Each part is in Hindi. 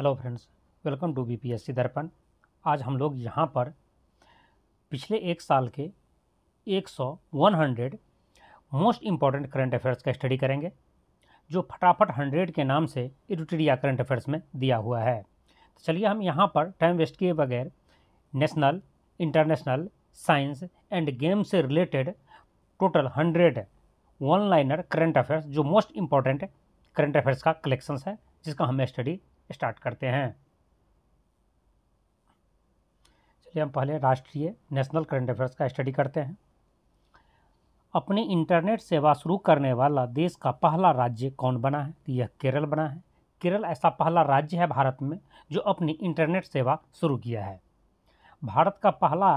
hello friends welcome to BPSC Darpan आज हम लोग यहाँ पर पिछले एक साल के 100 100 मोस्ट इम्पॉर्टेंट करंट अफेयर्स का स्टडी करेंगे जो फटाफट 100 के नाम से या करंट अफेयर्स में दिया हुआ है तो चलिए हम यहाँ पर टाइम वेस्ट किए बगैर national international science and games से related total hundred one liner current affairs जो मोस्ट इम्पॉर्टेंट करंट अफेयर्स का कलेक्शंस है जिसका हमें स्टडी स्टार्ट करते हैं चलिए हम पहले राष्ट्रीय नेशनल करंट अफेयर्स का स्टडी करते हैं अपनी इंटरनेट सेवा शुरू करने वाला देश का पहला राज्य कौन बना है तो यह केरल बना है केरल ऐसा पहला राज्य है भारत में जो अपनी इंटरनेट सेवा शुरू किया है भारत का पहला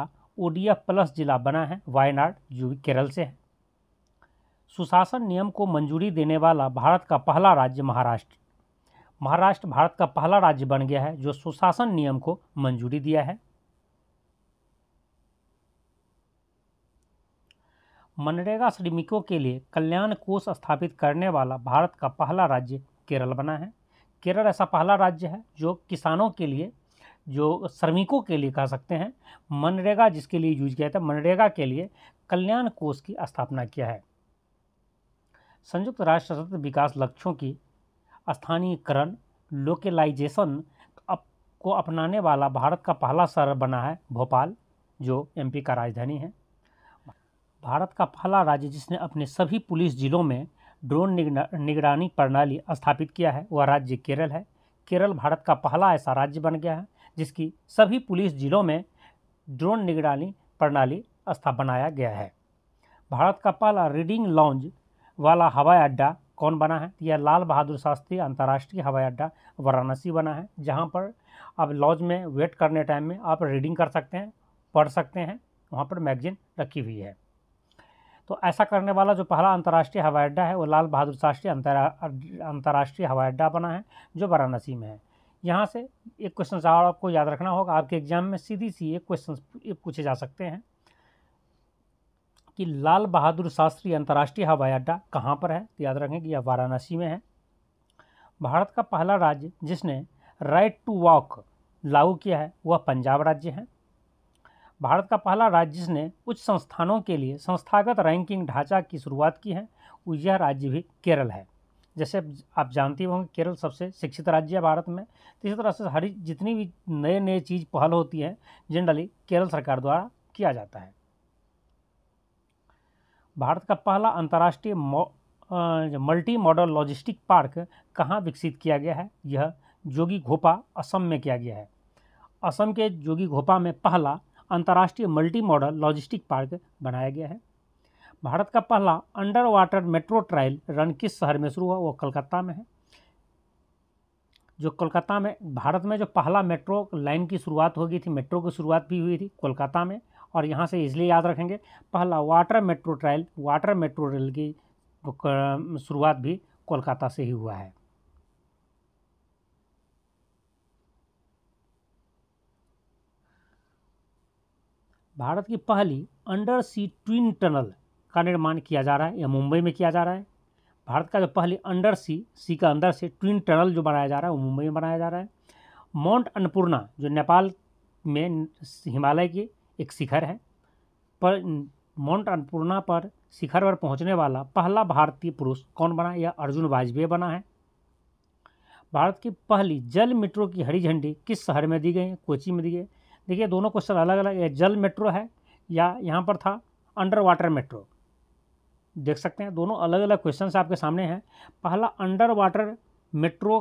ओडीएफ प्लस जिला बना है वायनाड जो भी केरल से है सुशासन नियम को मंजूरी देने वाला भारत का पहला राज्य महाराष्ट्र महाराष्ट्र भारत का पहला राज्य बन गया है जो सुशासन नियम को मंजूरी दिया है मनरेगा श्रमिकों के लिए कल्याण कोष स्थापित करने वाला भारत का पहला राज्य केरल बना है केरल ऐसा पहला राज्य है जो किसानों के लिए जो श्रमिकों के लिए कह सकते हैं मनरेगा जिसके लिए यूज किया था मनरेगा के लिए कल्याण कोष की स्थापना किया है संयुक्त राष्ट्र सतत विकास लक्ष्यों की स्थानीयकरण लोकेलाइजेशन को अपनाने वाला भारत का पहला शहर बना है भोपाल जो एमपी का राजधानी है भारत का पहला राज्य जिसने अपने सभी पुलिस जिलों में ड्रोन निगरानी प्रणाली स्थापित किया है वह राज्य केरल है केरल भारत का पहला ऐसा राज्य बन गया है जिसकी सभी पुलिस जिलों में ड्रोन निगरानी प्रणाली स्था बनाया गया है भारत का पहला रीडिंग लॉन्ज वाला हवाई अड्डा कौन बना है यह लाल बहादुर शास्त्री अंतर्राष्ट्रीय हवाई अड्डा वाराणसी बना है जहाँ पर आप लॉज में वेट करने टाइम में आप रीडिंग कर सकते हैं पढ़ सकते हैं वहाँ पर मैगजीन रखी हुई है तो ऐसा करने वाला जो पहला अंतर्राष्ट्रीय हवाई अड्डा है वो लाल बहादुर शास्त्री अंतर्राष्ट्रीय हवाई अड्डा बना है जो वाराणसी में है यहाँ से एक क्वेश्चन आपको याद रखना होगा आपके एग्जाम में सीधी सी एक क्वेश्चन पूछे जा सकते हैं कि लाल बहादुर शास्त्री अंतर्राष्ट्रीय हवाई अड्डा कहाँ पर है तो याद रखें कि यह वाराणसी में है भारत का पहला राज्य जिसने राइट टू वॉक लागू किया है वह पंजाब राज्य है भारत का पहला राज्य जिसने उच्च संस्थानों के लिए संस्थागत रैंकिंग ढांचा की शुरुआत की है यह राज्य भी केरल है जैसे आप जानते होंगे केरल सबसे शिक्षित राज्य है भारत में तो इसी तरह से हर जितनी भी नए नए चीज़ पहल होती है जनरली केरल सरकार द्वारा किया जाता है भारत का पहला अंतर्राष्ट्रीय मल्टी मॉडल लॉजिस्टिक पार्क कहाँ विकसित किया गया है यह जोगी घोपा असम में किया गया है असम के जोगी घोपा में पहला अंतर्राष्ट्रीय मल्टी मॉडल लॉजिस्टिक पार्क बनाया गया है भारत का पहला under water metro trial run किस शहर में शुरू हुआ वो कलकत्ता में है जो कोलकाता में भारत में जो पहला मेट्रो लाइन की शुरुआत हो गई थी मेट्रो की शुरुआत भी हुई थी कोलकाता में और यहाँ से इसलिए याद रखेंगे पहला water metro trial water metro rail की शुरुआत भी कोलकाता से ही हुआ है भारत की पहली अंडर सी ट्विन टनल का निर्माण किया जा रहा है यह मुंबई में किया जा रहा है भारत का जो पहली अंडर सी सी का अंदर से ट्विन टनल जो बनाया जा रहा है वो मुंबई में बनाया जा रहा है माउंट अन्नपूर्णा जो नेपाल में हिमालय की एक शिखर है पर माउंट अन्नपूर्णा पर शिखर पर पहुंचने वाला पहला भारतीय पुरुष कौन बना यह अर्जुन वाजपेयी बना है भारत की पहली जल मेट्रो की हरी झंडी किस शहर में दी गई है कोची में दी गई देखिए दोनों क्वेश्चन अलग अलग है जल मेट्रो है या यहाँ पर था अंडर वाटर मेट्रो देख सकते हैं दोनों अलग अलग क्वेश्चन आपके सामने हैं पहला अंडर वाटर मेट्रो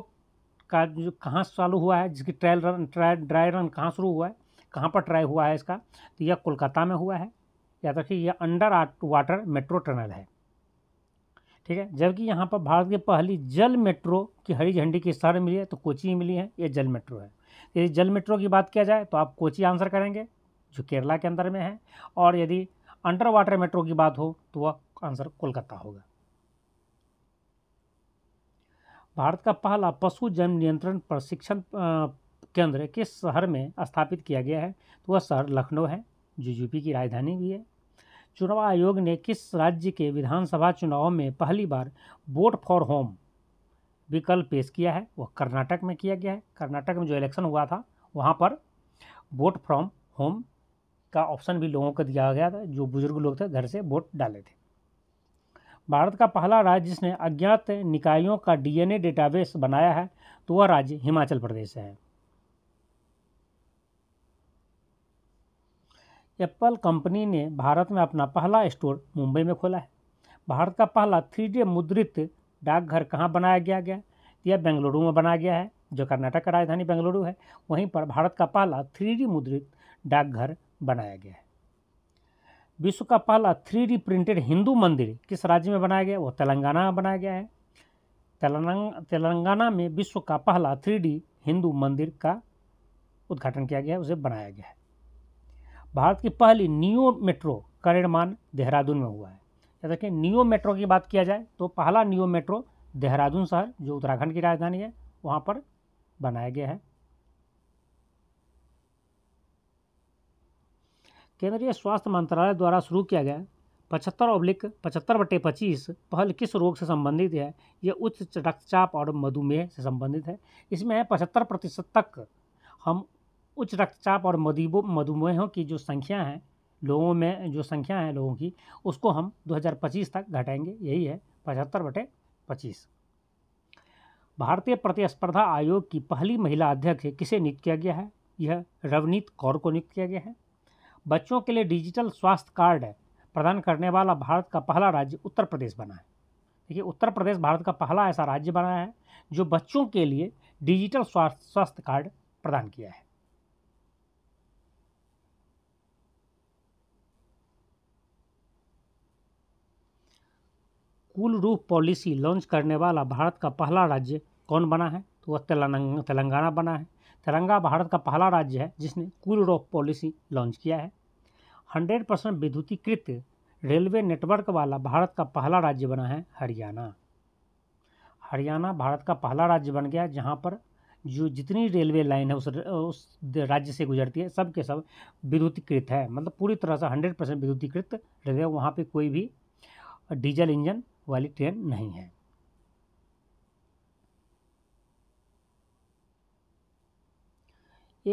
का जो कहाँ चालू हुआ है जिसकी trial run trial dry run कहाँ शुरू हुआ है कहाँ पर ट्राई हुआ है इसका तो यह कोलकाता में हुआ है याद रखिए यह अंडर वाटर मेट्रो टनल है ठीक है जबकि यहाँ पर भारत की पहली जल मेट्रो की हरी झंडी किस शहर मिली है तो कोची ही मिली है यह जल मेट्रो है यदि जल मेट्रो की बात किया जाए तो आप कोची आंसर करेंगे जो केरला के अंदर में है और यदि अंडर वाटर मेट्रो की बात हो तो वह आंसर कोलकाता होगा भारत का पहला पशु जन्म नियंत्रण प्रशिक्षण केंद्र किस शहर में स्थापित किया गया है तो वह शहर लखनऊ है जो यूपी की राजधानी भी है चुनाव आयोग ने किस राज्य के विधानसभा चुनाव में पहली बार वोट फॉर होम विकल्प पेश किया है वह कर्नाटक में किया गया है कर्नाटक में जो इलेक्शन हुआ था वहाँ पर वोट फ्रॉम होम का ऑप्शन भी लोगों को दिया गया था जो बुजुर्ग लोग थे घर से वोट डाले थे भारत का पहला राज्य जिसने अज्ञात निकायों का डीएनए डेटाबेस बनाया है तो वह राज्य हिमाचल प्रदेश है एप्पल कंपनी ने भारत में अपना पहला स्टोर मुंबई में खोला है भारत का पहला थ्री मुद्रित डाकघर कहाँ बनाया गया गया यह बेंगलुरु में बनाया गया है जो कर्नाटक का राजधानी बेंगलुरु है वहीं पर भारत का पहला थ्री मुद्रित डाकघर बनाया गया है विश्व का पहला थ्री प्रिंटेड हिंदू मंदिर किस राज्य में बनाया गया वो तेलंगाना में बनाया गया है तेलंगाना में विश्व का पहला थ्री हिंदू मंदिर का उद्घाटन किया गया है उसे बनाया गया है भारत की पहली नियो मेट्रो का निर्माण देहरादून में हुआ है जैसा कि नियो मेट्रो की बात किया जाए तो पहला नियो मेट्रो देहरादून शहर जो उत्तराखंड की राजधानी है वहाँ पर बनाया गया है केंद्रीय स्वास्थ्य मंत्रालय द्वारा शुरू किया गया पचहत्तर ओब्लिक पचहत्तर बटे पच्चीस पहल किस रोग से संबंधित है यह उच्च रक्तचाप और मधुमेह से संबंधित है इसमें है पचहत्तर प्रतिशत तक हम उच्च रक्तचाप और मधुबो मधुमेहों की जो संख्या है लोगों में जो संख्या है लोगों की उसको हम 2025 तक घटाएंगे यही है पचहत्तर बटे पच्चीस भारतीय प्रतिस्पर्धा आयोग की पहली महिला अध्यक्ष किसे नियुक्त किया गया है यह रवनीत कौर को नियुक्त किया गया है बच्चों के लिए डिजिटल स्वास्थ्य कार्ड प्रदान करने वाला भारत का पहला राज्य उत्तर प्रदेश बना है देखिए उत्तर प्रदेश भारत का पहला ऐसा राज्य बना है जो बच्चों के लिए डिजिटल स्वास्थ्य स्वास्थ्य कार्ड प्रदान किया है कूल रूफ पॉलिसी लॉन्च करने वाला भारत का पहला राज्य कौन बना है तो वह तेलंगाना बना है तेलंगाना भारत का पहला राज्य है जिसने कूल रूफ पॉलिसी लॉन्च किया है हंड्रेड परसेंट विद्युतीकृत रेलवे नेटवर्क वाला भारत का पहला राज्य बना है हरियाणा हरियाणा भारत का पहला राज्य बन गया जहाँ पर जो जितनी रेलवे लाइन है उस उस राज्य से गुजरती है सब के सब विद्युतीकृत है मतलब पूरी तरह से हंड्रेड परसेंट विद्युतीकृत रेलवे वहाँ पे कोई भी डीजल इंजन वाली ट्रेन नहीं है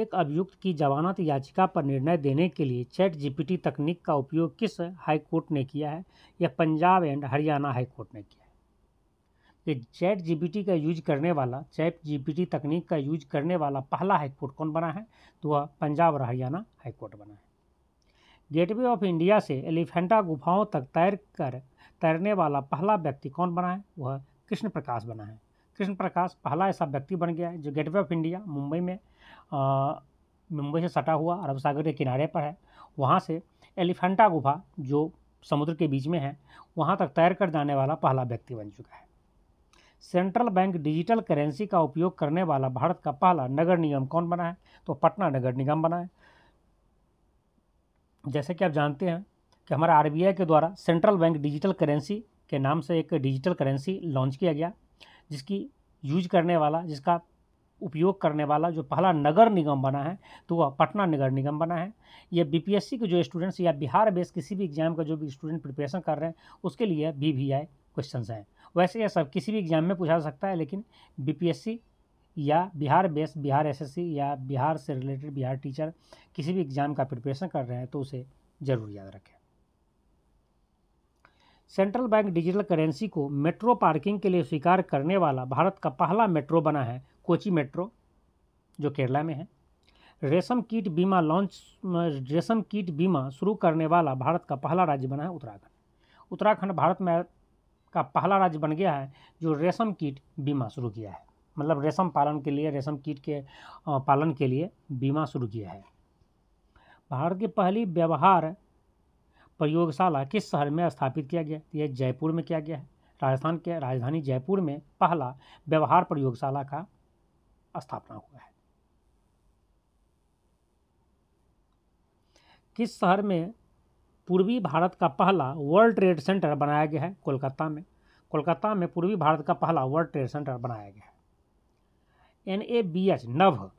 एक अभियुक्त की जमानत याचिका पर निर्णय देने के लिए चैट जीपीटी तकनीक का उपयोग किस हाईकोर्ट ने किया है यह पंजाब एंड हरियाणा हाईकोर्ट ने किया है ये चैट जीपीटी का यूज करने वाला चैट जीपीटी तकनीक का यूज करने वाला पहला हाईकोर्ट कौन बना है तो वह पंजाब और हरियाणा हाईकोर्ट बना है गेटवे ऑफ इंडिया से एलिफेंटा गुफाओं तक तैर कर तैरने वाला पहला व्यक्ति कौन बना है वह कृष्ण प्रकाश बना है कृष्ण प्रकाश पहला ऐसा व्यक्ति बन गया है जो गेटवे ऑफ इंडिया मुंबई में मुंबई से सटा हुआ अरब सागर के किनारे पर है वहाँ से एलिफेंटा गुफा जो समुद्र के बीच में है वहाँ तक तैर कर जाने वाला पहला व्यक्ति बन चुका है सेंट्रल बैंक डिजिटल करेंसी का उपयोग करने वाला भारत का पहला नगर निगम कौन बना है तो पटना नगर निगम बना है जैसे कि आप जानते हैं कि हमारा आर के द्वारा सेंट्रल बैंक डिजिटल करेंसी के नाम से एक डिजिटल करेंसी लॉन्च किया गया जिसकी यूज करने वाला जिसका उपयोग करने वाला जो पहला नगर निगम बना है तो वह पटना नगर निगम बना है यह बीपीएससी के जो स्टूडेंट्स या बिहार बेस किसी भी एग्जाम का जो भी स्टूडेंट प्रिपरेशन कर रहे हैं उसके लिए वी वी आई क्वेश्चन हैं वैसे यह सब किसी भी एग्जाम में पूछा जा सकता है लेकिन बी या बिहार बेस बिहार एसएससी या बिहार से रिलेटेड बिहार टीचर किसी भी एग्ज़ाम का प्रिपरेशन कर रहे हैं तो उसे ज़रूर याद रखें सेंट्रल बैंक डिजिटल करेंसी को मेट्रो पार्किंग के लिए स्वीकार करने वाला भारत का पहला मेट्रो बना है कोची मेट्रो जो केरला में है रेशम कीट बीमा लॉन्च रेशम कीट बीमा शुरू करने वाला भारत का पहला राज्य बना है उत्तराखंड उत्तराखंड भारत में का पहला राज्य बन गया है जो रेशम कीट बीमा शुरू किया है मतलब रेशम पालन के लिए रेशम कीट के पालन के लिए बीमा शुरू किया है भारत की पहली व्यवहार प्रयोगशाला किस शहर में स्थापित किया गया यह जयपुर में किया गया है राजस्थान के राजधानी जयपुर में पहला व्यवहार प्रयोगशाला का स्थापना हुआ है किस शहर में पूर्वी भारत का पहला वर्ल्ड ट्रेड सेंटर बनाया गया है कोलकाता में कोलकाता में पूर्वी भारत का पहला वर्ल्ड ट्रेड सेंटर बनाया गया है एन ए बी एच नव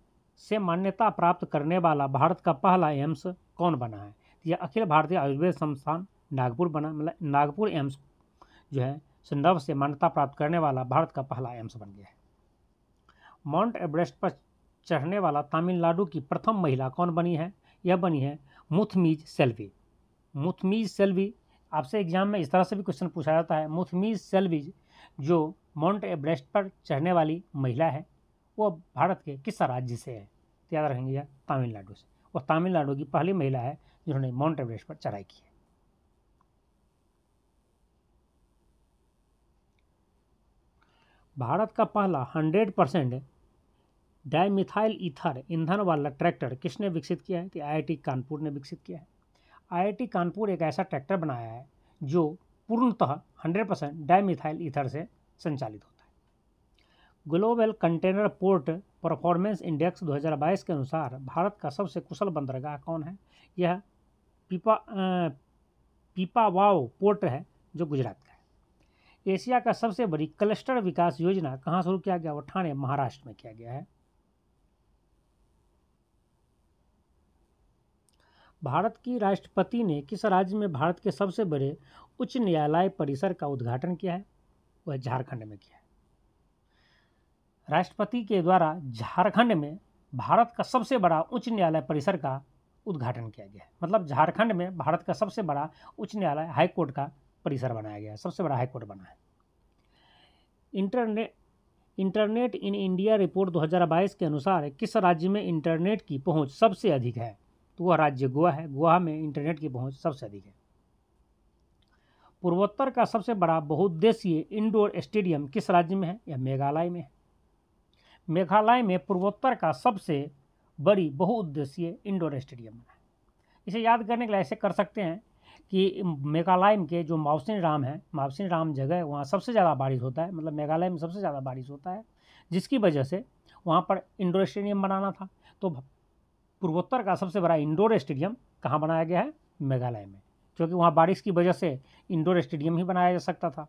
से मान्यता प्राप्त करने वाला भारत का पहला एम्स कौन बना है तो यह अखिल भारतीय आयुर्वेद संस्थान नागपुर बना मतलब नागपुर एम्स जो है से नव से मान्यता प्राप्त करने वाला भारत का पहला एम्स बन गया है माउंट एवरेस्ट पर चढ़ने वाला तमिलनाडु की प्रथम महिला कौन बनी है यह बनी है मुथमीज सेल्वी मुथमीज सेल्वी आपसे एग्जाम में इस तरह से भी क्वेश्चन पूछा जाता है मुथमीज सेल्वीज जो माउंट एवरेस्ट पर चढ़ने वाली महिला है वो भारत के किस राज्य से है तो याद रखेंगे या तमिलनाडु से वो तमिलनाडु की पहली महिला है जिन्होंने माउंट एवरेस्ट पर चढ़ाई की है भारत का पहला 100 परसेंट डायमिथाइल इथर ईंधन वाला ट्रैक्टर किसने विकसित किया है तो आईआईटी कानपुर ने विकसित किया है आईआईटी कानपुर एक ऐसा ट्रैक्टर बनाया है जो पूर्णतः 100 परसेंट डायमिथाइल ईथर से संचालित होता है global container port performance index 2022 के अनुसार भारत का सबसे कुशल बंदरगाह कौन है यह पीपा पीपावाव पोर्ट है जो गुजरात का है एशिया का सबसे बड़ी क्लस्टर विकास योजना कहाँ शुरू किया गया वो ठाणे महाराष्ट्र में किया गया है भारत की राष्ट्रपति ने किस राज्य में भारत के सबसे बड़े उच्च न्यायालय परिसर का उद्घाटन किया है वह झारखंड में किया है राष्ट्रपति के द्वारा झारखंड में भारत का सबसे बड़ा उच्च न्यायालय परिसर का उद्घाटन किया गया है मतलब झारखंड में भारत का सबसे बड़ा उच्च न्यायालय हाईकोर्ट का परिसर बनाया गया है सबसे बड़ा हाईकोर्ट बना है internet internet in India report 2022 के अनुसार किस राज्य में इंटरनेट की पहुंच सबसे अधिक है तो वह राज्य गोवा है गोवा में इंटरनेट की पहुंच सबसे अधिक है पूर्वोत्तर का सबसे बड़ा बहुउद्देशीय इंडोर स्टेडियम किस राज्य में है यह मेघालय में है मेघालय में पूर्वोत्तर का सबसे बड़ी बहुउद्देशीय इंडोर स्टेडियम है इसे याद करने के लिए ऐसे कर सकते हैं कि मेघालय के जो मावसिन राम है मावसिन राम जगह है वहाँ सबसे ज़्यादा बारिश होता है मतलब मेघालय में सबसे ज़्यादा बारिश होता है जिसकी वजह से वहाँ पर इंडोर स्टेडियम बनाना था तो पूर्वोत्तर का सबसे बड़ा इंडोर स्टेडियम कहाँ बनाया गया है मेघालय में क्योंकि वहाँ बारिश की वजह से इंडोर स्टेडियम ही बनाया जा सकता था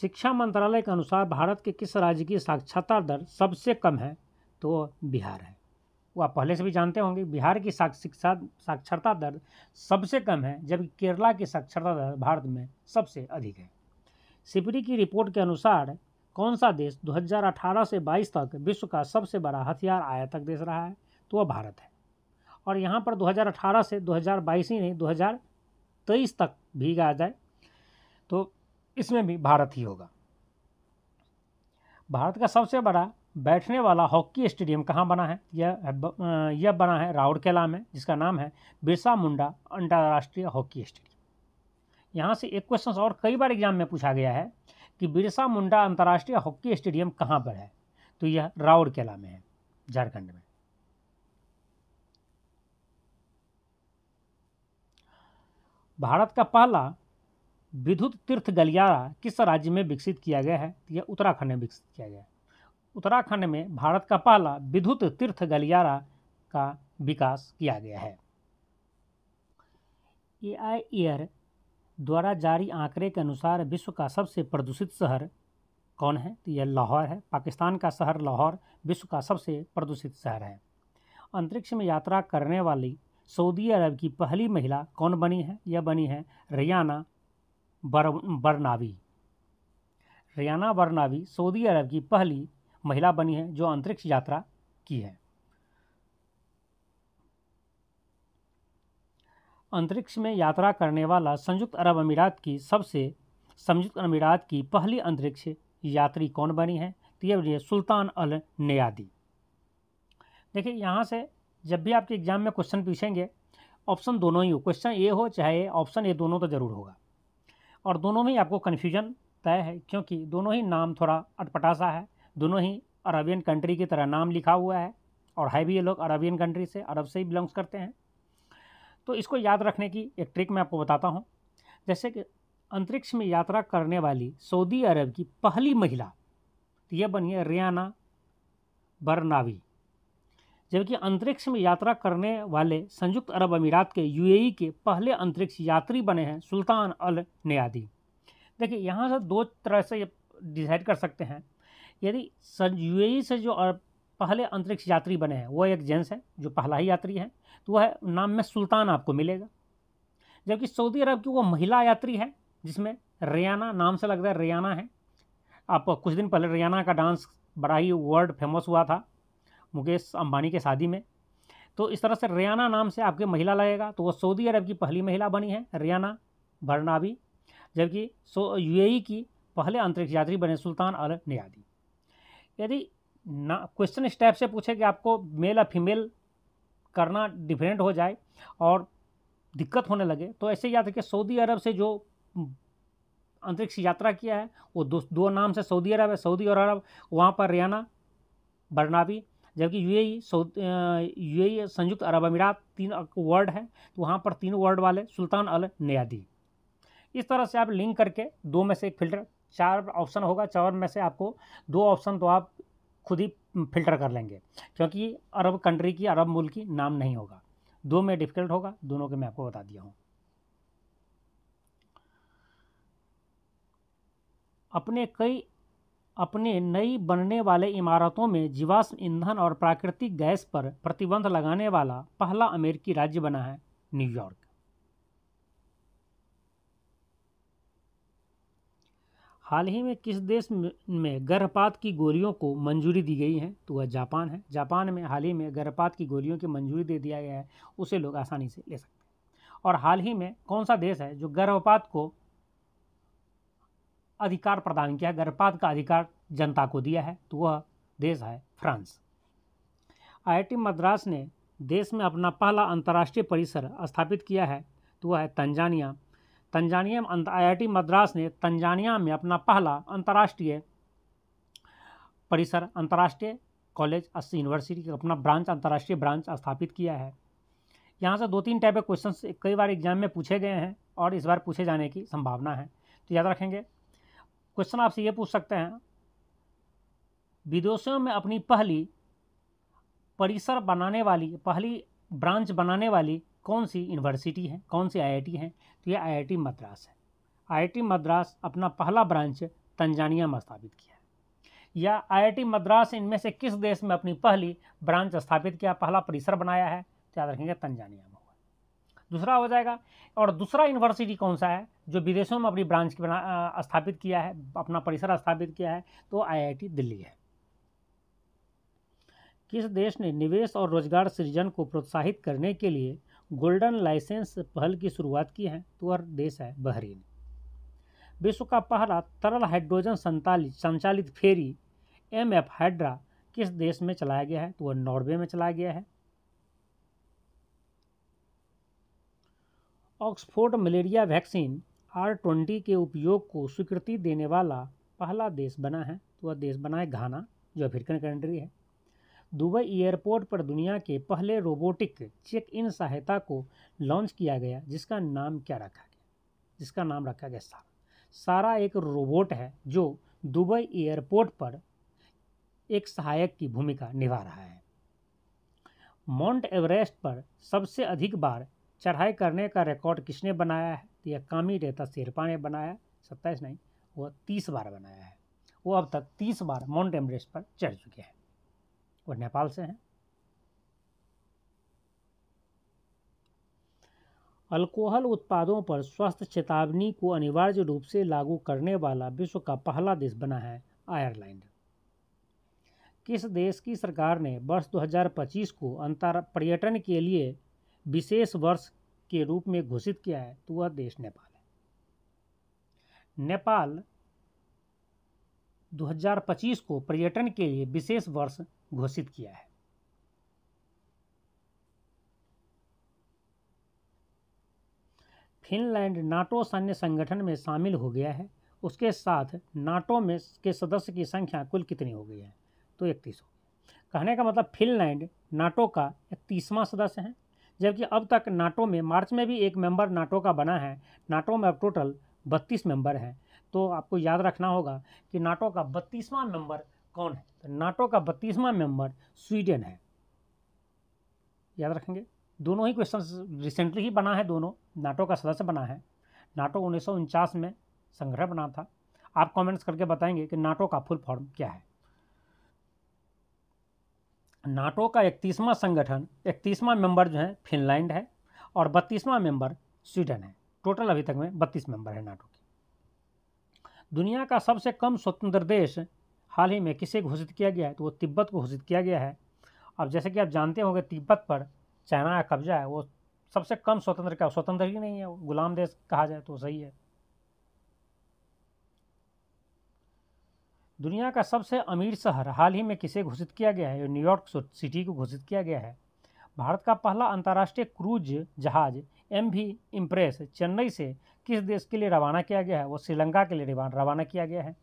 शिक्षा मंत्रालय के अनुसार भारत के किस राज्य की साक्षरता दर सबसे कम है तो बिहार है वो आप पहले से भी जानते होंगे बिहार की शिक्षा साक्षरता दर सबसे कम है जबकि केरला की साक्षरता दर भारत में सबसे अधिक है सिपरी की रिपोर्ट के अनुसार कौन सा देश 2018 से 22 तक विश्व का सबसे बड़ा हथियार आयातक देश रहा है तो वह भारत है और यहाँ पर 2018 से 2022 ही नहीं 2023 तक भी कहा जाए तो इसमें भी भारत ही होगा भारत का सबसे बड़ा बैठने वाला हॉकी स्टेडियम कहाँ बना है यह यह बना है राउरकेला में जिसका नाम है बिरसा मुंडा अंतर्राष्ट्रीय हॉकी स्टेडियम यहाँ से एक क्वेश्चन और कई बार एग्जाम में पूछा गया है कि बिरसा मुंडा अंतर्राष्ट्रीय हॉकी स्टेडियम कहाँ पर है तो यह राउरकेला में है झारखंड में भारत का पहला विद्युत तीर्थ गलियारा किस राज्य में विकसित किया गया है यह उत्तराखंड में विकसित किया गया है उत्तराखंड में भारत का पहला विद्युत तीर्थ गलियारा का विकास किया गया है ए आई एयर द्वारा जारी आंकड़े के अनुसार विश्व का सबसे प्रदूषित शहर कौन है तो यह लाहौर है पाकिस्तान का शहर लाहौर विश्व का सबसे प्रदूषित शहर है अंतरिक्ष में यात्रा करने वाली सऊदी अरब की पहली महिला कौन बनी है यह बनी है रियाना बर बरनावी रियाना बरनावी सऊदी अरब की पहली महिला बनी है जो अंतरिक्ष यात्रा की है अंतरिक्ष में यात्रा करने वाला संयुक्त अरब अमीरात की सबसे संयुक्त अमीरात की पहली अंतरिक्ष यात्री कौन बनी है तो यह बनी है सुल्तान अल नयादी देखिए यहाँ से जब भी आपके एग्ज़ाम में क्वेश्चन पूछेंगे ऑप्शन दोनों ही हो क्वेश्चन ए हो चाहे ऑप्शन ए दोनों तो ज़रूर होगा और दोनों में आपको कन्फ्यूजन तय है क्योंकि दोनों ही नाम थोड़ा अटपटा सा है दोनों ही अरबियन कंट्री की तरह नाम लिखा हुआ है और है भी ये लोग अरबियन कंट्री से अरब से ही बिलोंग्स करते हैं तो इसको याद रखने की एक ट्रिक मैं आपको बताता हूँ जैसे कि अंतरिक्ष में यात्रा करने वाली सऊदी अरब की पहली महिला ये तो यह बनी है रियाना बरनावी जबकि अंतरिक्ष में यात्रा करने वाले संयुक्त अरब अमीरात के यूएई के पहले अंतरिक्ष यात्री बने हैं सुल्तान अल नयादी देखिए यहाँ से दो तरह से डिसाइड कर सकते हैं यदि यूएई से जो पहले अंतरिक्ष यात्री बने हैं वो एक जेंट्स है जो पहला ही यात्री है तो वह नाम में सुल्तान आपको मिलेगा जबकि सऊदी अरब की वो महिला यात्री है जिसमें रियाना नाम से लगता है रियाना है आप कुछ दिन पहले रियाना का डांस बड़ा ही वर्ल्ड फेमस हुआ था मुकेश अंबानी के शादी में तो इस तरह से रियाना नाम से आपके महिला लगेगा तो वो सऊदी अरब की पहली महिला बनी है रियाना भरनाबी जबकि सो यूएई की पहले अंतरिक्ष यात्री बने सुल्तान अल नियादी यदि ना क्वेश्चन स्टेप से पूछे कि आपको मेल या फीमेल करना डिफरेंट हो जाए और दिक्कत होने लगे तो ऐसे याद रखिए सऊदी अरब से जो अंतरिक्ष यात्रा किया है वो दो दो नाम से सऊदी अरब है सऊदी और अरब वहाँ पर रियाना बरनाबी जबकि यू ए संयुक्त अरब अमीरात तीन वर्ड है तो वहाँ पर तीन वर्ड वाले सुल्तान अल नयादी इस तरह से आप लिंक करके दो में से एक फिल्टर चार ऑप्शन होगा चार में से आपको दो ऑप्शन तो आप खुद ही फिल्टर कर लेंगे क्योंकि अरब कंट्री की अरब मुल्क की नाम नहीं होगा दो में डिफ़िकल्ट होगा दोनों के मैं आपको बता दिया हूँ अपने कई अपने नई बनने वाले इमारतों में जीवाश्म ईंधन और प्राकृतिक गैस पर प्रतिबंध लगाने वाला पहला अमेरिकी राज्य बना है न्यूयॉर्क हाल ही में किस देश में गर्भपात की गोलियों को मंजूरी दी गई है तो वह जापान है जापान में हाल ही में गर्भपात की गोलियों की मंजूरी दे दिया गया है उसे लोग आसानी से ले सकते हैं और हाल ही में कौन सा देश है जो गर्भपात को अधिकार प्रदान किया गर्भपात का अधिकार जनता को दिया है तो वह देश है फ्रांस आईआईटी मद्रास ने देश में अपना पहला अंतर्राष्ट्रीय परिसर स्थापित किया है तो वह है तंजानिया तंजानिया में आईआईटी मद्रास ने तंजानिया में अपना पहला अंतर्राष्ट्रीय परिसर अंतर्राष्ट्रीय कॉलेज यूनिवर्सिटी का अपना ब्रांच अंतर्राष्ट्रीय ब्रांच स्थापित किया है यहाँ से दो तीन टाइप के क्वेश्चन कई बार एग्जाम में पूछे गए हैं और इस बार पूछे जाने की संभावना है तो याद रखेंगे क्वेश्चन आपसे ये पूछ सकते हैं विदेशों में अपनी पहली परिसर बनाने वाली पहली ब्रांच बनाने वाली कौन सी यूनिवर्सिटी है कौन सी आईआईटी है तो ये आईआईटी मद्रास है आईआईटी मद्रास अपना पहला ब्रांच तंजानिया में स्थापित किया है या आईआईटी मद्रास इनमें से किस देश में अपनी पहली ब्रांच स्थापित किया पहला परिसर बनाया है तो याद रखेंगे तंजानिया दूसरा हो जाएगा और दूसरा यूनिवर्सिटी कौन सा है जो विदेशों में अपनी ब्रांच बना स्थापित किया है अपना परिसर स्थापित किया है तो आईआईटी दिल्ली है किस देश ने निवेश और रोजगार सृजन को प्रोत्साहित करने के लिए गोल्डन लाइसेंस पहल की शुरुआत की है तो वह देश है बहरीन विश्व का पहला तरल हाइड्रोजन संतालित संचालित फेरी एम एफ हाइड्रा किस देश में चलाया गया है तो वह नॉर्वे में चलाया गया है Oxford malaria vaccine R twenty के उपयोग को स्वीकृति देने वाला पहला देश बना है तो वह देश बना है घाना जो अफ्रीकन कंट्री है दुबई एयरपोर्ट पर दुनिया के पहले रोबोटिक चेक इन सहायता को लॉन्च किया गया जिसका नाम क्या रखा गया जिसका नाम रखा गया सारा सारा एक रोबोट है जो दुबई एयरपोर्ट पर एक सहायक की भूमिका निभा रहा है माउंट एवरेस्ट पर सबसे अधिक बार चढ़ाई करने का रिकॉर्ड किसने बनाया है तो यह कामी रेता शेरपा ने बनाया सत्ताईस नहीं वो तीस बार बनाया है वो अब तक तीस बार माउंट एवरेस्ट पर चढ़ चुके हैं वो नेपाल से हैं अल्कोहल उत्पादों पर स्वास्थ्य चेतावनी को अनिवार्य रूप से लागू करने वाला विश्व का पहला देश बना है आयरलैंड किस देश की सरकार ने वर्ष 2025 को अंतर पर्यटन के लिए विशेष वर्ष के रूप में घोषित किया है तो वह देश नेपाल है नेपाल 2025 को पर्यटन के लिए विशेष वर्ष घोषित किया है फिनलैंड नाटो सैन्य संगठन में शामिल हो गया है उसके साथ नाटो में के सदस्य की संख्या कुल कितनी हो गई है तो इकतीस हो गई कहने का मतलब फिनलैंड नाटो का इकतीसवां सदस्य है जबकि अब तक नाटो में मार्च में भी एक मेंबर नाटो का बना है नाटो में अब टोटल बत्तीस मेंबर हैं तो आपको याद रखना होगा कि नाटो का बत्तीसवां मेंबर कौन है तो नाटो का बत्तीसवां मेंबर स्वीडन है याद रखेंगे दोनों ही क्वेश्चन रिसेंटली ही बना है दोनों नाटो का सदस्य बना है नाटो उन्नीस में संग्रह बना था आप कमेंट्स करके बताएंगे कि नाटो का फुल फॉर्म क्या है नाटो का इकतीसवां संगठन इकतीसवां मेंबर जो है फिनलैंड है और बत्तीसवां मेंबर स्वीडन है टोटल अभी तक में बत्तीस मेंबर है नाटो की दुनिया का सबसे कम स्वतंत्र देश हाल ही में किसे घोषित किया गया है तो वो तिब्बत को घोषित किया गया है अब जैसे कि आप जानते होंगे तिब्बत पर चाइना का कब्जा है वो सबसे कम स्वतंत्र का स्वतंत्र ही नहीं है गुलाम देश कहा जाए तो सही है दुनिया का सबसे अमीर शहर हाल ही में किसे घोषित किया गया है न्यूयॉर्क सिटी को घोषित किया गया है भारत का पहला अंतर्राष्ट्रीय क्रूज जहाज एम भी इम्प्रेस चेन्नई से किस देश के लिए रवाना किया गया है वो श्रीलंका के लिए रवाना किया गया है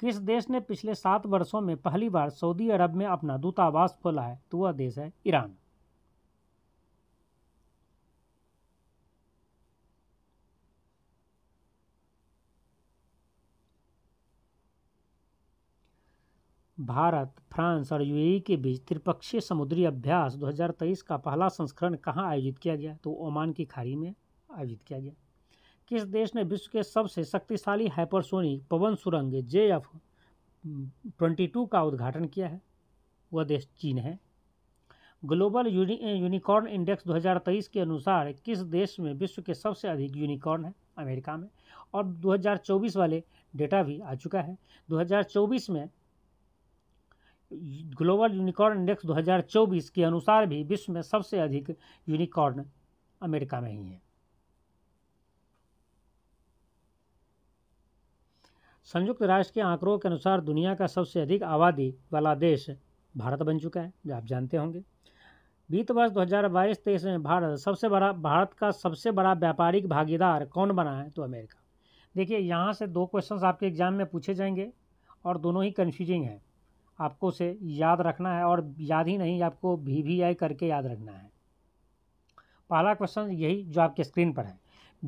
किस देश ने पिछले सात वर्षों में पहली बार सऊदी अरब में अपना दूतावास खोला है तो वह देश है ईरान भारत फ्रांस और यूएई के बीच त्रिपक्षीय समुद्री अभ्यास 2023 का पहला संस्करण कहाँ आयोजित किया गया तो ओमान की खाड़ी में आयोजित किया गया किस देश ने विश्व के सबसे शक्तिशाली हाइपरसोनिक पवन सुरंग जे एफ ट्वेंटी टू का उद्घाटन किया है वह देश चीन है ग्लोबल यूनि, यूनिकॉर्न इंडेक्स 2023 के अनुसार किस देश में विश्व के सबसे अधिक यूनिकॉर्न है अमेरिका में और 2024 वाले डेटा भी आ चुका है 2024 में ग्लोबल यूनिकॉर्न इंडेक्स 2024 के अनुसार भी विश्व में सबसे अधिक यूनिकॉर्न अमेरिका में ही है संयुक्त राष्ट्र के आंकड़ों के अनुसार दुनिया का सबसे अधिक आबादी वाला देश भारत बन चुका है जो आप जानते होंगे वित्त वर्ष 2022 तेईस में भारत सबसे बड़ा भारत का सबसे बड़ा व्यापारिक भागीदार कौन बना है तो अमेरिका देखिए यहाँ से दो क्वेश्चंस आपके एग्जाम में पूछे जाएंगे और दोनों ही कन्फ्यूजिंग हैं आपको उसे याद रखना है और याद ही नहीं आपको वी वी आई करके याद रखना है पहला क्वेश्चन यही जो आपके स्क्रीन पर है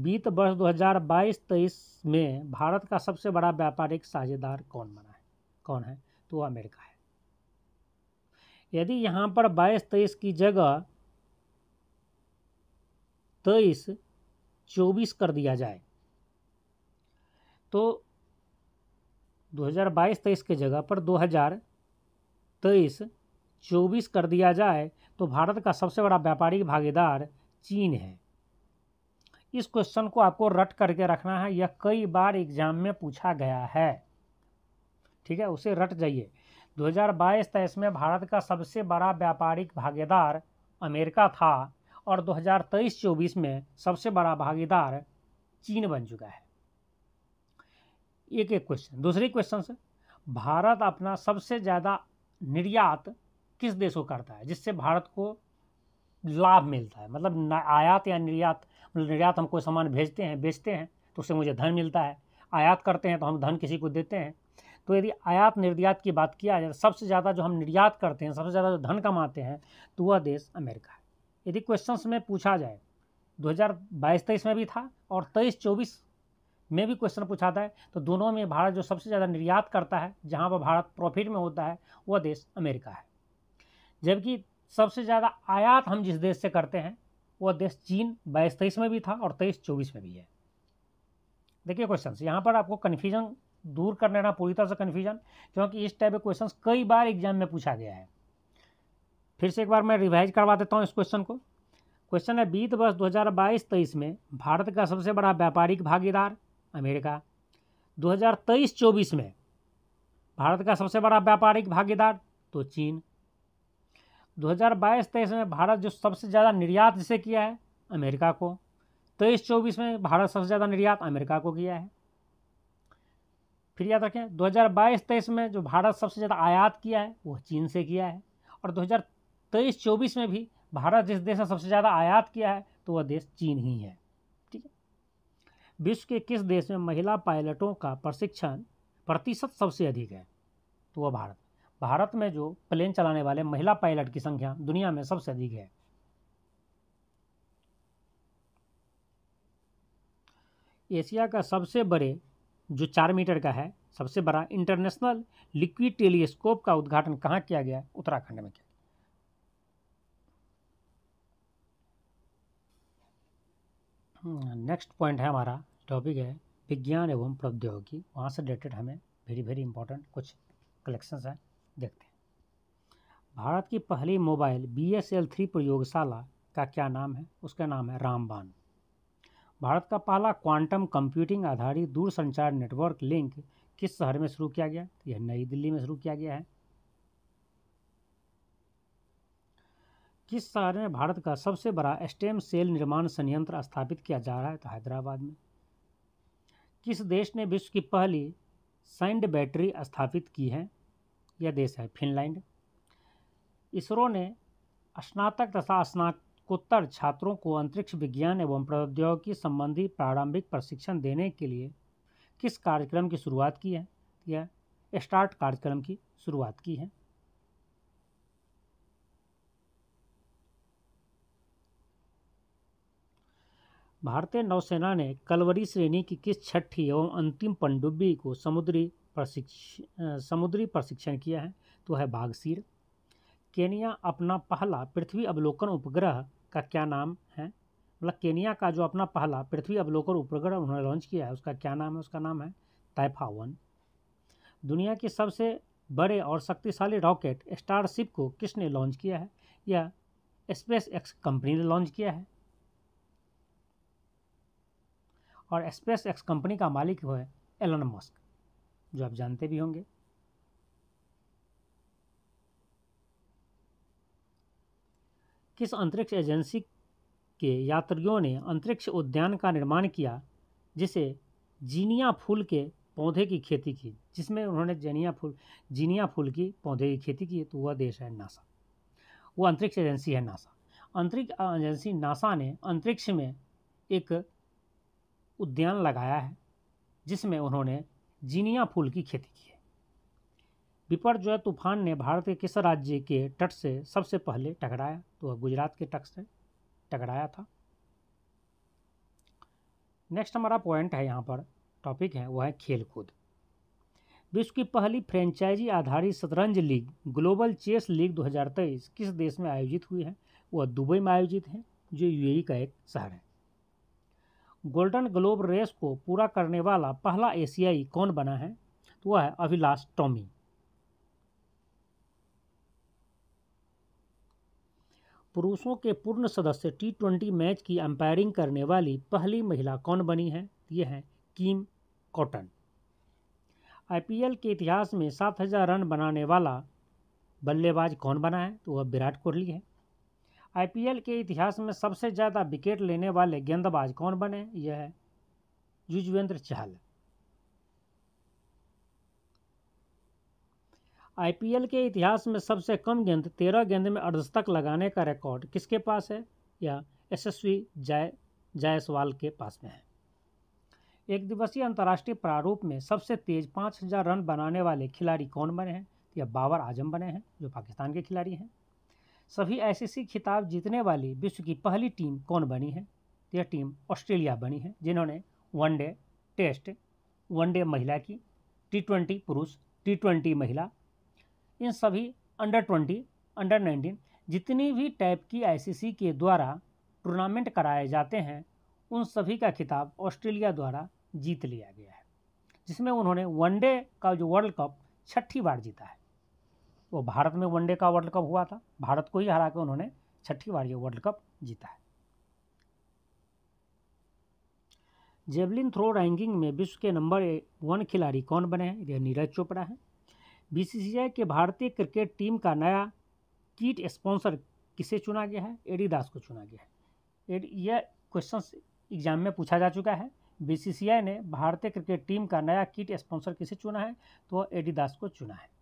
बीत वर्ष 2022-23 में भारत का सबसे बड़ा व्यापारिक साझेदार कौन बना है कौन है तो वो अमेरिका है यदि यहाँ पर 22-23 की जगह 23-24 कर दिया जाए तो 2022-23 के जगह पर हजार तेईस चौबीस कर दिया जाए तो भारत का सबसे बड़ा व्यापारिक भागीदार चीन है इस क्वेश्चन को आपको रट करके रखना है यह कई बार एग्जाम में पूछा गया है ठीक है उसे रट जाइए 2022-23 में भारत का सबसे बड़ा व्यापारिक भागीदार अमेरिका था और 2023-24 में सबसे बड़ा भागीदार चीन बन चुका है एक एक क्वेश्चन दूसरी क्वेश्चन से भारत अपना सबसे ज़्यादा निर्यात किस देशों करता है जिससे भारत को लाभ मिलता है मतलब आयात या निर्यात मतलब निर्यात हम कोई सामान भेजते हैं बेचते हैं तो उससे मुझे धन मिलता है आयात करते हैं तो हम धन किसी को देते हैं तो यदि आयात निर्यात की बात किया जाए सबसे ज़्यादा जो हम निर्यात करते हैं सबसे ज़्यादा जो धन कमाते हैं तो वह देश अमेरिका है यदि क्वेश्चन में पूछा जाए 2022 हज़ार में भी था और 23-24 में भी क्वेश्चन पूछा था तो दोनों में भारत जो सबसे ज़्यादा निर्यात करता है जहाँ पर भारत प्रॉफिट में होता है वह देश अमेरिका है जबकि सबसे ज़्यादा आयात हम जिस देश से करते हैं वह देश चीन बाईस तेईस में भी था और तेईस चौबीस में भी है देखिए क्वेश्चन यहाँ पर आपको कन्फ्यूजन दूर कर लेना पूरी तरह से कन्फ्यूजन क्योंकि इस टाइप के क्वेश्चन कई बार एग्जाम में पूछा गया है फिर से एक बार मैं रिवाइज करवा देता हूँ इस क्वेश्चन को क्वेश्चन है बीत वर्ष 2022-23 में भारत का सबसे बड़ा व्यापारिक भागीदार अमेरिका 2023-24 में भारत का सबसे बड़ा व्यापारिक भागीदार तो चीन 2022-23 में भारत जो सबसे ज़्यादा निर्यात जिसे किया है अमेरिका को तेईस चौबीस में भारत सबसे ज़्यादा निर्यात अमेरिका को किया है फिर याद रखें 2022-23 में जो भारत सबसे ज़्यादा आयात किया है वो चीन से किया है और 2023-24 में भी भारत जिस देश से सबसे ज़्यादा आयात किया है तो वह देश चीन ही है विश्व के किस देश में महिला पायलटों का प्रशिक्षण प्रतिशत सबसे अधिक है तो वह भारत भारत में जो प्लेन चलाने वाले महिला पायलट की संख्या दुनिया में सबसे अधिक है एशिया का सबसे बड़े जो चार मीटर का है सबसे बड़ा इंटरनेशनल लिक्विड टेलीस्कोप का उद्घाटन कहाँ किया गया उत्तराखंड में किया नेक्स्ट हम्म, पॉइंट है हमारा टॉपिक है विज्ञान एवं प्रौद्योगिकी वहाँ से रिलेटेड हमें वेरी वेरी इंपॉर्टेंट कुछ कलेक्शंस हैं देखते हैं भारत की पहली mobile B S L three प्रयोगशाला का क्या नाम है उसका नाम है रामबान भारत का पहला क्वांटम कंप्यूटिंग आधारित दूरसंचार नेटवर्क लिंक किस शहर में शुरू किया गया तो यह नई दिल्ली में शुरू किया गया है किस शहर में भारत का सबसे बड़ा स्टेम सेल निर्माण संयंत्र स्थापित किया जा रहा है तो हैदराबाद में किस देश ने विश्व की पहली सैंड बैटरी स्थापित की है यह देश है फिनलैंड इसरो ने स्नातक तथा स्नातकोत्तर छात्रों को अंतरिक्ष विज्ञान एवं प्रौद्योगिकी संबंधी प्रारंभिक प्रशिक्षण देने के लिए किस कार्यक्रम की शुरुआत की है यह स्टार्ट कार्यक्रम की शुरुआत की है भारतीय नौसेना ने कलवरी श्रेणी की किस छठी एवं अंतिम पनडुब्बी को समुद्री प्रशिक्षण समुद्री प्रशिक्षण किया है तो है भागसीर केनिया अपना पहला पृथ्वी अवलोकन उपग्रह का क्या नाम है मतलब केनिया का जो अपना पहला पृथ्वी अवलोकन उपग्रह उन्होंने लॉन्च किया है उसका क्या नाम है उसका नाम है तैफा वन दुनिया के सबसे बड़े और शक्तिशाली रॉकेट स्टारशिप को किसने लॉन्च किया है यह स्पेस एक्स कंपनी ने लॉन्च किया है और स्पेस एक्स कंपनी का मालिक है एलन मस्क जो आप जानते भी होंगे किस अंतरिक्ष एजेंसी के यात्रियों ने अंतरिक्ष उद्यान का निर्माण किया जिसे जीनिया फूल के पौधे की खेती की जिसमें उन्होंने जीनिया फूल जीनिया फूल की पौधे की खेती की तो वह देश है नासा वो अंतरिक्ष एजेंसी है नासा अंतरिक्ष एजेंसी नासा ने अंतरिक्ष में एक उद्यान लगाया है जिसमें उन्होंने जीनिया फूल की खेती की है विपर्जय तूफान ने भारत के किस राज्य के तट से सबसे पहले टकराया तो वह गुजरात के तट से टकराया था नेक्स्ट हमारा पॉइंट है यहाँ पर टॉपिक है वह है खेल कूद विश्व की पहली फ्रेंचाइजी आधारित शतरंज लीग ग्लोबल चेस लीग 2023 किस देश में आयोजित हुई है वह दुबई में आयोजित है जो यूएई e का एक शहर है गोल्डन ग्लोब रेस को पूरा करने वाला पहला एशियाई कौन बना है तो वह है अभिलाष टॉमी पुरुषों के पूर्ण सदस्य टी ट्वेंटी मैच की अंपायरिंग करने वाली पहली महिला कौन बनी है ये हैं किम कॉटन आईपीएल के इतिहास में सात हजार रन बनाने वाला बल्लेबाज कौन बना है तो वह विराट कोहली है आईपीएल के इतिहास में सबसे ज़्यादा विकेट लेने वाले गेंदबाज कौन बने यह है युजवेंद्र चहल आईपीएल के इतिहास में सबसे कम गेंद तेरह गेंद में अर्धशतक लगाने का रिकॉर्ड किसके पास है यह यशस्वी जय जायसवाल के पास में है एक दिवसीय अंतर्राष्ट्रीय प्रारूप में सबसे तेज पाँच हज़ार रन बनाने वाले खिलाड़ी कौन बने हैं यह बाबर आजम बने हैं जो पाकिस्तान के खिलाड़ी हैं सभी आईसीसी खिताब जीतने वाली विश्व की पहली टीम कौन बनी है यह टीम ऑस्ट्रेलिया बनी है जिन्होंने वनडे टेस्ट वनडे महिला की टी ट्वेंटी पुरुष टी ट्वेंटी महिला इन सभी अंडर ट्वेंटी अंडर नाइनटीन जितनी भी टाइप की आईसीसी के द्वारा टूर्नामेंट कराए जाते हैं उन सभी का खिताब ऑस्ट्रेलिया द्वारा जीत लिया गया है जिसमें उन्होंने वनडे का जो वर्ल्ड कप छठी बार जीता है वो भारत में वनडे का वर्ल्ड कप हुआ था भारत को ही हरा के उन्होंने छठी बार ये वर्ल्ड कप जीता है जेवलिन थ्रो रैंकिंग में विश्व के नंबर वन खिलाड़ी कौन बने हैं यह नीरज चोपड़ा है बीसीसीआई के भारतीय क्रिकेट टीम का नया किट स्पॉन्सर किसे चुना गया है एडी दास को चुना गया है एडी यह क्वेश्चन एग्जाम में पूछा जा चुका है बीसीसीआई ने भारतीय क्रिकेट टीम का नया किट स्पॉन्सर किसे चुना है तो एडी दास को चुना है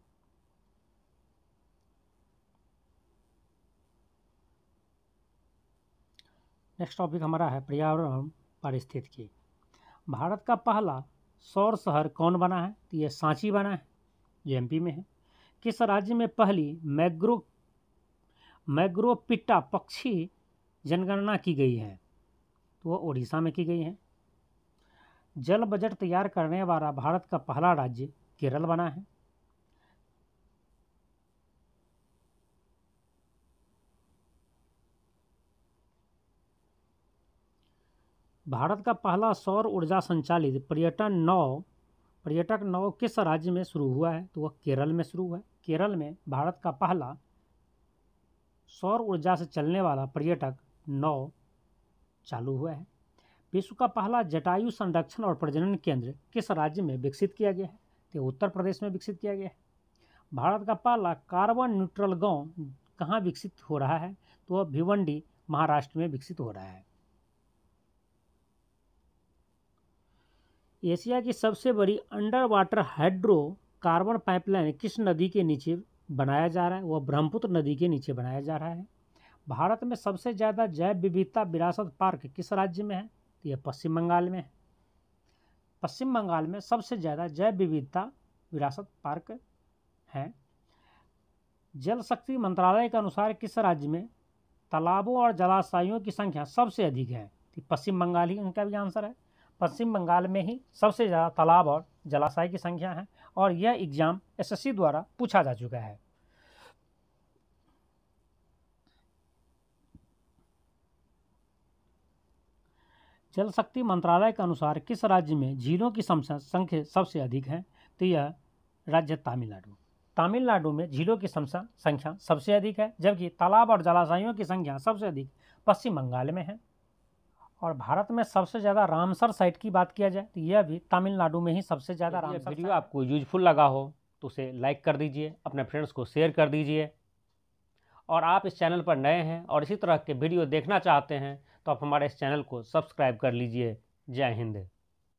नेक्स्ट टॉपिक हमारा है पर्यावरण पारिस्थितिकी भारत का पहला सौर शहर कौन बना है तो ये सांची बना है जो एम में है किस राज्य में पहली मैग्रो मैग्रोपिटा पक्षी जनगणना की गई है तो वह उड़ीसा में की गई है जल बजट तैयार करने वाला भारत का पहला राज्य केरल बना है भारत का पहला सौर ऊर्जा संचालित पर्यटन नौ पर्यटक नौ किस राज्य में शुरू हुआ है तो वह केरल में शुरू हुआ है केरल में भारत का पहला सौर ऊर्जा से चलने वाला पर्यटक नौ चालू हुआ है विश्व का पहला जटायु संरक्षण और प्रजनन केंद्र किस राज्य में विकसित किया गया है तो उत्तर प्रदेश में विकसित किया गया है भारत का पहला कार्बन न्यूट्रल गांव कहाँ विकसित हो रहा है तो वह भिवंडी महाराष्ट्र में विकसित हो रहा है एशिया की सबसे बड़ी under water hydrocarbon pipeline किस नदी के नीचे बनाया जा रहा है वह ब्रह्मपुत्र नदी के नीचे बनाया जा रहा है भारत में सबसे ज़्यादा जैव विविधता विरासत पार्क किस राज्य में है तो यह पश्चिम बंगाल में है पश्चिम बंगाल में सबसे ज़्यादा जैव विविधता विरासत पार्क है जल शक्ति मंत्रालय के अनुसार किस राज्य में तालाबों और जलाशयों की संख्या सबसे अधिक है तो पश्चिम बंगाल ही इनका भी आंसर है पश्चिम बंगाल में ही सबसे ज़्यादा तालाब और जलाशय की संख्या है और यह एग्ज़ाम एसएससी द्वारा पूछा जा चुका है जल शक्ति मंत्रालय के अनुसार किस राज्य में झीलों की संख्या सबसे अधिक है तो यह राज्य तमिलनाडु तमिलनाडु में झीलों की संख्या सबसे अधिक है जबकि तालाब और जलाशयों की संख्या सबसे अधिक पश्चिम बंगाल में है और भारत में सबसे ज़्यादा रामसर साइट की बात किया जाए तो यह भी तमिलनाडु में ही सबसे ज़्यादा रामसर वीडियो आपको यूजफुल लगा हो तो उसे लाइक कर दीजिए अपने फ्रेंड्स को शेयर कर दीजिए और आप इस चैनल पर नए हैं और इसी तरह के वीडियो देखना चाहते हैं तो आप हमारे इस चैनल को सब्सक्राइब कर लीजिए जय हिंद